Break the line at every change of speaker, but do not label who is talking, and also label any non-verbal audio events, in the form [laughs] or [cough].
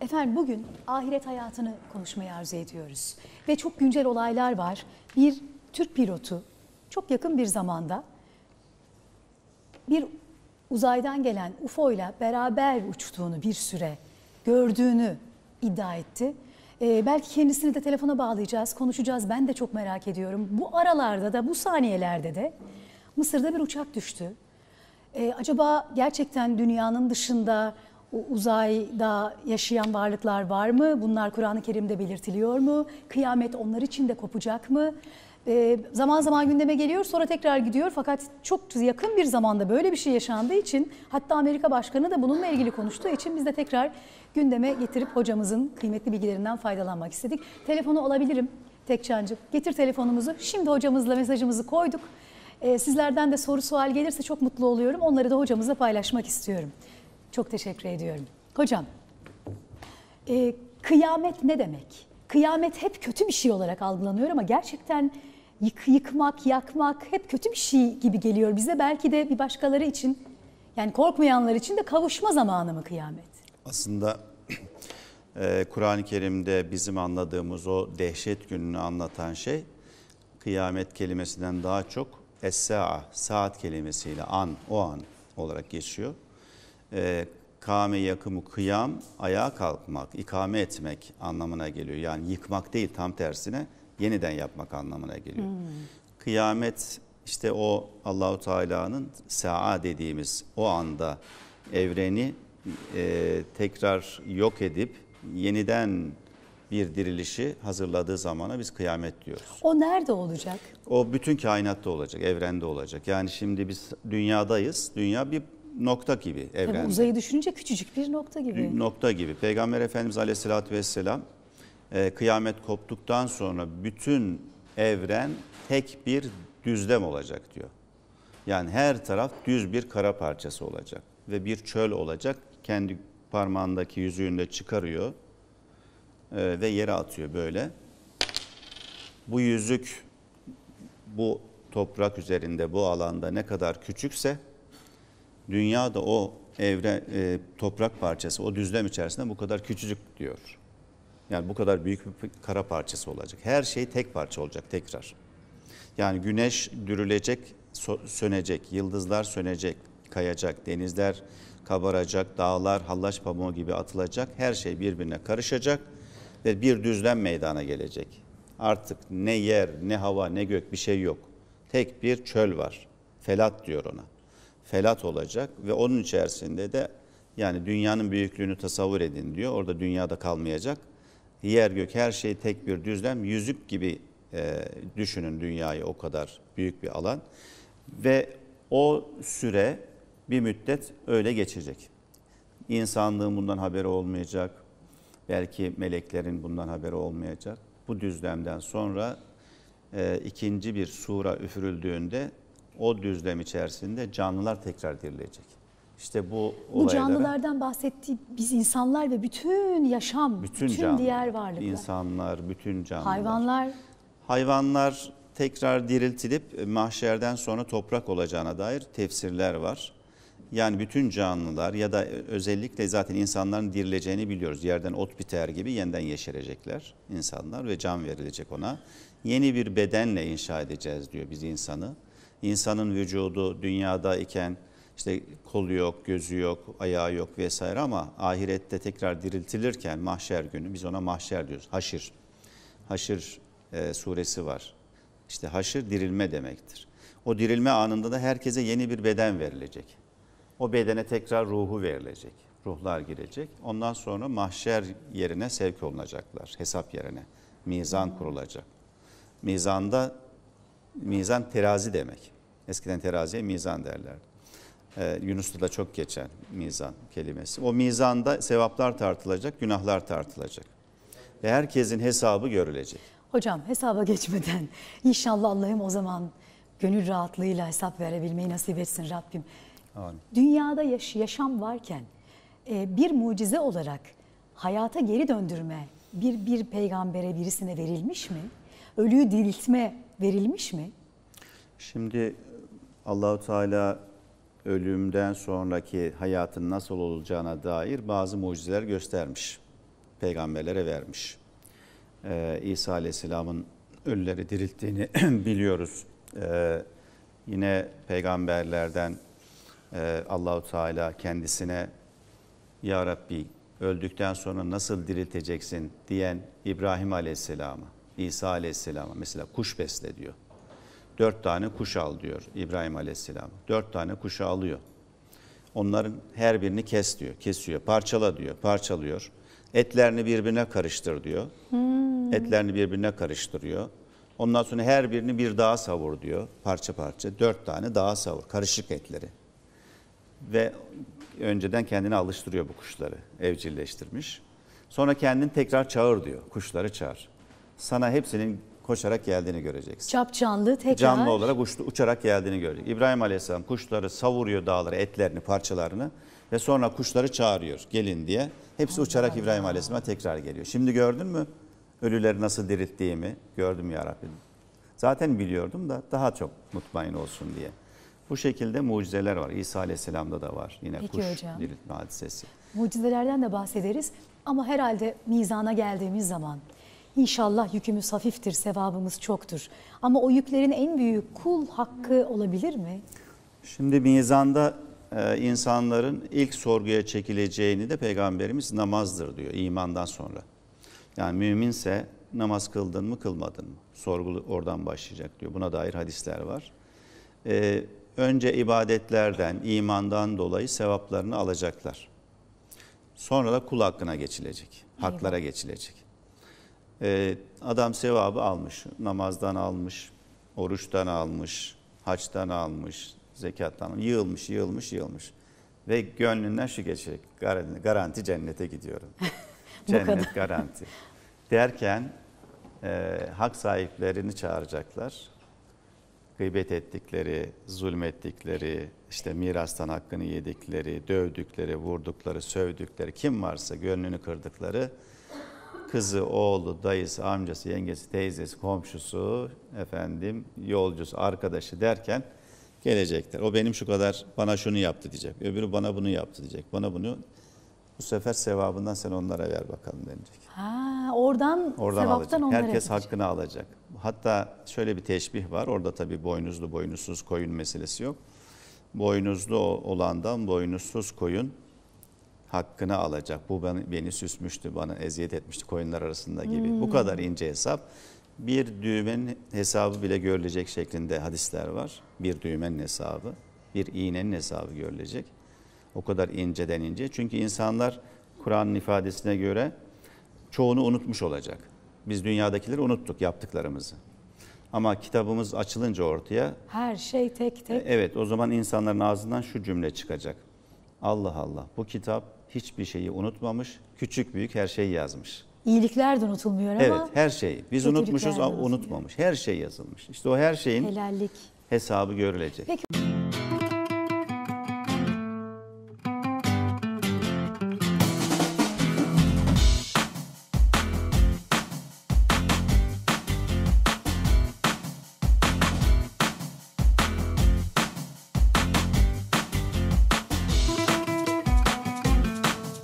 Efendim bugün ahiret hayatını konuşmayı arzu ediyoruz. Ve çok güncel olaylar var. Bir Türk pilotu çok yakın bir zamanda bir uzaydan gelen UFO ile beraber uçtuğunu bir süre gördüğünü iddia etti. Ee, belki kendisini de telefona bağlayacağız, konuşacağız. Ben de çok merak ediyorum. Bu aralarda da, bu saniyelerde de Mısır'da bir uçak düştü. Ee, acaba gerçekten dünyanın dışında uzayda yaşayan varlıklar var mı? Bunlar Kur'an-ı Kerim'de belirtiliyor mu? Kıyamet onlar için de kopacak mı? Ee, zaman zaman gündeme geliyor sonra tekrar gidiyor fakat çok yakın bir zamanda böyle bir şey yaşandığı için hatta Amerika Başkanı da bununla ilgili konuştuğu için biz de tekrar gündeme getirip hocamızın kıymetli bilgilerinden faydalanmak istedik. Telefonu alabilirim Tekçancığım. Getir telefonumuzu. Şimdi hocamızla mesajımızı koyduk. Ee, sizlerden de soru sual gelirse çok mutlu oluyorum. Onları da hocamızla paylaşmak istiyorum. Çok teşekkür ediyorum. Hocam, e, kıyamet ne demek? Kıyamet hep kötü bir şey olarak algılanıyor ama gerçekten yık, yıkmak, yakmak hep kötü bir şey gibi geliyor bize. Belki de bir başkaları için, yani korkmayanlar için de kavuşma zamanı mı kıyamet?
Aslında [clears throat] e, Kur'an-ı Kerim'de bizim anladığımız o dehşet gününü anlatan şey kıyamet kelimesinden daha çok es-sa'a, saat kelimesiyle an, o an olarak geçiyor e, ee, kame yakımı kıyam ayağa kalkmak, ikame etmek anlamına geliyor. Yani yıkmak değil tam tersine yeniden yapmak anlamına geliyor. Hmm. Kıyamet işte o Allahu Teala'nın saa dediğimiz o anda evreni e, tekrar yok edip yeniden bir dirilişi hazırladığı zamana biz kıyamet diyoruz.
O nerede olacak?
O bütün kainatta olacak, evrende olacak. Yani şimdi biz dünyadayız. Dünya bir nokta gibi evrende. Tabii uzayı
düşününce küçücük bir nokta gibi.
Nokta gibi. Peygamber Efendimiz Aleyhisselatü Vesselam e, kıyamet koptuktan sonra bütün evren tek bir düzlem olacak diyor. Yani her taraf düz bir kara parçası olacak ve bir çöl olacak. Kendi parmağındaki yüzüğünü de çıkarıyor e, ve yere atıyor böyle. Bu yüzük bu toprak üzerinde bu alanda ne kadar küçükse dünya da o evre e, toprak parçası, o düzlem içerisinde bu kadar küçücük diyor. Yani bu kadar büyük bir kara parçası olacak. Her şey tek parça olacak tekrar. Yani güneş dürülecek, sönecek, yıldızlar sönecek, kayacak, denizler kabaracak, dağlar hallaç pamuğu gibi atılacak. Her şey birbirine karışacak ve bir düzlem meydana gelecek. Artık ne yer, ne hava, ne gök bir şey yok. Tek bir çöl var. Felat diyor ona felat olacak ve onun içerisinde de yani dünyanın büyüklüğünü tasavvur edin diyor. Orada dünyada kalmayacak. Yer gök her şey tek bir düzlem. Yüzük gibi e, düşünün dünyayı o kadar büyük bir alan. Ve o süre bir müddet öyle geçecek. İnsanlığın bundan haberi olmayacak. Belki meleklerin bundan haberi olmayacak. Bu düzlemden sonra e, ikinci bir sura üfürüldüğünde o düzlem içerisinde canlılar tekrar dirilecek. İşte bu Bu canlılardan
bahsettiği biz insanlar ve bütün yaşam, bütün, bütün canlılar, diğer varlıklar.
İnsanlar, bütün canlılar. Hayvanlar. Hayvanlar tekrar diriltilip e, mahşerden sonra toprak olacağına dair tefsirler var. Yani bütün canlılar ya da e, özellikle zaten insanların dirileceğini biliyoruz. Yerden ot biter gibi yeniden yeşerecekler insanlar ve can verilecek ona. Yeni bir bedenle inşa edeceğiz diyor biz insanı insanın vücudu dünyada iken işte kolu yok, gözü yok, ayağı yok vesaire ama ahirette tekrar diriltilirken mahşer günü biz ona mahşer diyoruz. Haşir. Haşir e, suresi var. İşte haşir dirilme demektir. O dirilme anında da herkese yeni bir beden verilecek. O bedene tekrar ruhu verilecek. Ruhlar girecek. Ondan sonra mahşer yerine sevk olunacaklar. Hesap yerine. Mizan kurulacak. Mizanda mizan terazi demek. Eskiden teraziye mizan derlerdi. Ee, Yunus'ta da çok geçen mizan kelimesi. O mizanda sevaplar tartılacak, günahlar tartılacak. Ve herkesin hesabı görülecek.
Hocam hesaba geçmeden [laughs] inşallah Allah'ım o zaman gönül rahatlığıyla hesap verebilmeyi nasip etsin Rabbim. Amin. Dünyada yaş yaşam varken e, bir mucize olarak hayata geri döndürme bir bir peygambere birisine verilmiş mi? Ölüyü diriltme verilmiş mi?
Şimdi e, Allahu Teala ölümden sonraki hayatın nasıl olacağına dair bazı mucizeler göstermiş. Peygamberlere vermiş. Ee, İsa Aleyhisselam'ın ölüleri dirilttiğini [clears throat] biliyoruz. Ee, yine peygamberlerden e, Allahu Teala kendisine Ya Rabbi öldükten sonra nasıl dirilteceksin diyen İbrahim Aleyhisselam'ı İsa Aleyhisselam'a. Mesela kuş besle diyor. Dört tane kuş al diyor İbrahim Aleyhisselam. Dört tane kuşu alıyor. Onların her birini kes diyor. Kesiyor. Parçala diyor. Parçalıyor. Etlerini birbirine karıştır diyor. Hmm. Etlerini birbirine karıştırıyor. Ondan sonra her birini bir dağa savur diyor. Parça parça. Dört tane dağa savur. Karışık etleri. Ve önceden kendini alıştırıyor bu kuşları. Evcilleştirmiş. Sonra kendini tekrar çağır diyor. Kuşları çağır sana hepsinin koşarak geldiğini göreceksin.
Çapçanlı tekrar. Canlı olarak
uçtu, uçarak geldiğini görecek. İbrahim Aleyhisselam kuşları savuruyor dağları etlerini, parçalarını ve sonra kuşları çağırıyor gelin diye. Hepsi uçarak İbrahim Aleyhisselam'a tekrar geliyor. Şimdi gördün mü ölüleri nasıl dirilttiğimi gördüm ya Rabbim. Zaten biliyordum da daha çok mutmain olsun diye. Bu şekilde mucizeler var. İsa Aleyhisselam'da da var. Yine Peki kuş hocam. diriltme hadisesi.
Mucizelerden de bahsederiz ama herhalde mizana geldiğimiz zaman İnşallah yükümüz hafiftir, sevabımız çoktur. Ama o yüklerin en büyük kul hakkı olabilir mi?
Şimdi mizanda e, insanların ilk sorguya çekileceğini de peygamberimiz namazdır diyor imandan sonra. Yani müminse namaz kıldın mı kılmadın mı? Sorgulu oradan başlayacak diyor. Buna dair hadisler var. Ee, önce ibadetlerden, imandan dolayı sevaplarını alacaklar. Sonra da kul hakkına geçilecek, haklara geçilecek. Ee, adam sevabı almış. Namazdan almış, oruçtan almış, haçtan almış, zekattan almış. Yığılmış, yığılmış, yığılmış. Ve gönlünden şu geçecek. Garanti, garanti cennete gidiyorum. [laughs] Cennet garanti. Derken e, hak sahiplerini çağıracaklar. Gıybet ettikleri, zulmettikleri, işte mirastan hakkını yedikleri, dövdükleri, vurdukları, sövdükleri, kim varsa gönlünü kırdıkları kızı, oğlu, dayısı, amcası, yengesi, teyzesi, komşusu, efendim, yolcusu, arkadaşı derken gelecekler. O benim şu kadar bana şunu yaptı diyecek. Öbürü bana bunu yaptı diyecek. Bana bunu bu sefer sevabından sen onlara ver bakalım denecek.
Ha, oradan, oradan sevaptan alacak. Herkes
edecek. hakkını alacak. Hatta şöyle bir teşbih var. Orada tabii boynuzlu boynuzsuz koyun meselesi yok. Boynuzlu olandan boynuzsuz koyun hakkını alacak. Bu beni, beni süsmüştü, bana eziyet etmişti koyunlar arasında gibi. Hmm. Bu kadar ince hesap. Bir düğmenin hesabı bile görülecek şeklinde hadisler var. Bir düğmenin hesabı, bir iğnenin hesabı görülecek. O kadar inceden ince. Çünkü insanlar Kur'an'ın ifadesine göre çoğunu unutmuş olacak. Biz dünyadakileri unuttuk yaptıklarımızı. Ama kitabımız açılınca ortaya...
Her şey tek tek. E,
evet o zaman insanların ağzından şu cümle çıkacak. Allah Allah bu kitap hiçbir şeyi unutmamış, küçük büyük her şeyi yazmış.
İyilikler de unutulmuyor ama. Evet
her şeyi. Biz unutmuşuz ama unutmamış. Her şey yazılmış. İşte o her şeyin Helallik. hesabı görülecek. Peki.